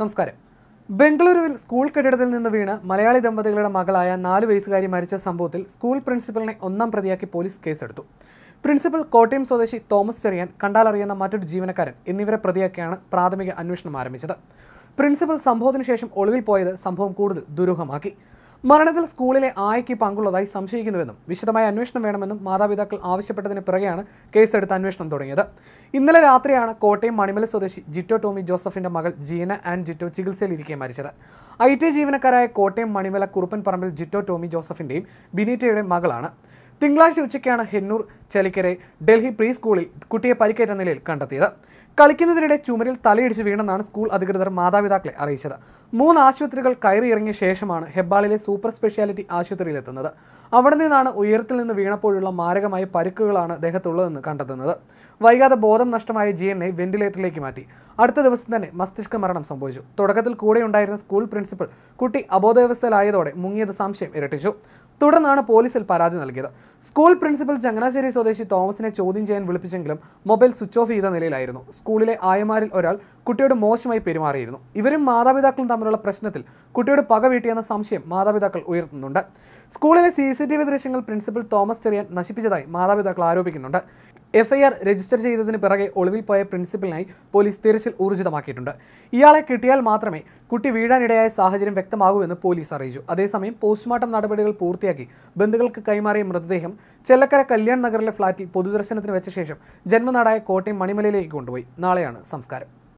നമസ്കാരം ബംഗളൂരുവിൽ സ്കൂൾ കെട്ടിടത്തിൽ നിന്ന് വീണ് മലയാളി ദമ്പതികളുടെ മകളായ നാല് വയസ്സുകാരി മരിച്ച സംഭവത്തിൽ സ്കൂൾ പ്രിൻസിപ്പലിനെ ഒന്നാം പ്രതിയാക്കി പോലീസ് കേസെടുത്തു പ്രിൻസിപ്പൽ കോട്ടയം സ്വദേശി തോമസ് ചെറിയാൻ കണ്ടാലറിയുന്ന മറ്റൊരു ജീവനക്കാരൻ എന്നിവരെ പ്രതിയാക്കിയാണ് പ്രാഥമിക അന്വേഷണം ആരംഭിച്ചത് പ്രിൻസിപ്പൽ സംഭവത്തിന് ശേഷം ഒളിവിൽ പോയത് സംഭവം കൂടുതൽ ദുരൂഹമാക്കി മരണത്തിൽ സ്കൂളിലെ ആയയ്ക്ക് പങ്കുള്ളതായി സംശയിക്കുന്നുവെന്നും വിശദമായ അന്വേഷണം വേണമെന്നും മാതാപിതാക്കൾ ആവശ്യപ്പെട്ടതിന് പിറകെയാണ് കേസെടുത്ത് അന്വേഷണം തുടങ്ങിയത് ഇന്നലെ രാത്രിയാണ് കോട്ടയം മണിമല സ്വദേശി ജിറ്റോ ടോമി ജോസഫിന്റെ മകൾ ജീന ആൻഡ് ജിറ്റോ ചികിത്സയിലിരിക്കെ മരിച്ചത് ഐ ടി ജീവനക്കാരായ കോട്ടയം മണിമല കുറുപ്പൻ പറമ്പിൽ ജിറ്റോ ടോമി ജോസഫിന്റെയും ബിനീറ്റയുടെ മകളാണ് തിങ്കളാഴ്ച ഉച്ചയ്ക്കാണ് ഹെന്നൂർ ചലിക്കരെ ഡൽഹി പ്രീ സ്കൂളിൽ കുട്ടിയെ പരിക്കേറ്റ നിലയിൽ കണ്ടെത്തിയത് കളിക്കുന്നതിനിടെ ചുമരിൽ തലയിടിച്ച് വീണെന്നാണ് സ്കൂൾ അധികൃതർ മാതാപിതാക്കളെ അറിയിച്ചത് മൂന്ന് ആശുപത്രികൾ കയറിയിറങ്ങിയ ശേഷമാണ് ഹെബ്ബാളിലെ സൂപ്പർ സ്പെഷ്യാലിറ്റി ആശുപത്രിയിലെത്തുന്നത് അവിടെ നിന്നാണ് ഉയരത്തിൽ നിന്ന് വീണപ്പോഴുള്ള മാരകമായ പരുക്കുകളാണ് അദ്ദേഹത്തുള്ളതെന്ന് കണ്ടെത്തുന്നത് വൈകാതെ ബോധം നഷ്ടമായ എന്നെ വെന്റിലേറ്ററിലേക്ക് മാറ്റി അടുത്ത ദിവസം തന്നെ മസ്തിഷ്ക മരണം സംഭവിച്ചു തുടക്കത്തിൽ കൂടെയുണ്ടായിരുന്ന സ്കൂൾ പ്രിൻസിപ്പൽ കുട്ടി അബോധാവസ്ഥയിലായതോടെ മുങ്ങിയത് സംശയം ഇരട്ടിച്ചു തുടർന്നാണ് പോലീസിൽ പരാതി നൽകിയത് സ്കൂൾ പ്രിൻസിപ്പൽ ചങ്ങനാശ്ശേരി സ്വദേശി തോമസിനെ ചോദ്യം ചെയ്യാൻ വിളിപ്പിച്ചെങ്കിലും മൊബൈൽ സ്വിച്ച് ഓഫ് ചെയ്ത നിലയിലായിരുന്നു സ്കൂളിലെ ആയമാരിൽ ഒരാൾ കുട്ടിയോട് മോശമായി പെരുമാറിയിരുന്നു ഇവരും മാതാപിതാക്കളും തമ്മിലുള്ള പ്രശ്നത്തിൽ കുട്ടിയോട് പക വീട്ടിയെന്ന സംശയം മാതാപിതാക്കൾ ഉയർത്തുന്നുണ്ട് സ്കൂളിലെ സി ദൃശ്യങ്ങൾ പ്രിൻസിപ്പൽ തോമസ് ചെറിയാൻ നശിപ്പിച്ചതായി മാതാപിതാക്കൾ ആരോപിക്കുന്നുണ്ട് എഫ്ഐആർ രജിസ്റ്റർ ചെയ്തതിന് പിറകെ ഒളിവിൽ പോയ പ്രിൻസിപ്പലിനായി പോലീസ് തിരച്ചിൽ ഊർജിതമാക്കിയിട്ടുണ്ട് ഇയാളെ കിട്ടിയാൽ മാത്രമേ കുട്ടി വീഴാനിടയായ സാഹചര്യം വ്യക്തമാകൂ എന്ന് പോലീസ് അറിയിച്ചു അതേസമയം പോസ്റ്റ്മോർട്ടം നടപടികൾ പൂർത്തിയാക്കി ബന്ധുക്കൾക്ക് കൈമാറിയ മൃതദേഹം ചെല്ലക്കര കല്യാൺ നഗറിലെ ഫ്ളാറ്റിൽ പൊതുദർശനത്തിന് വെച്ച ശേഷം ജന്മനാടായ കോട്ടയം മണിമലയിലേക്ക് കൊണ്ടുപോയി നാളെയാണ് സംസ്കാരം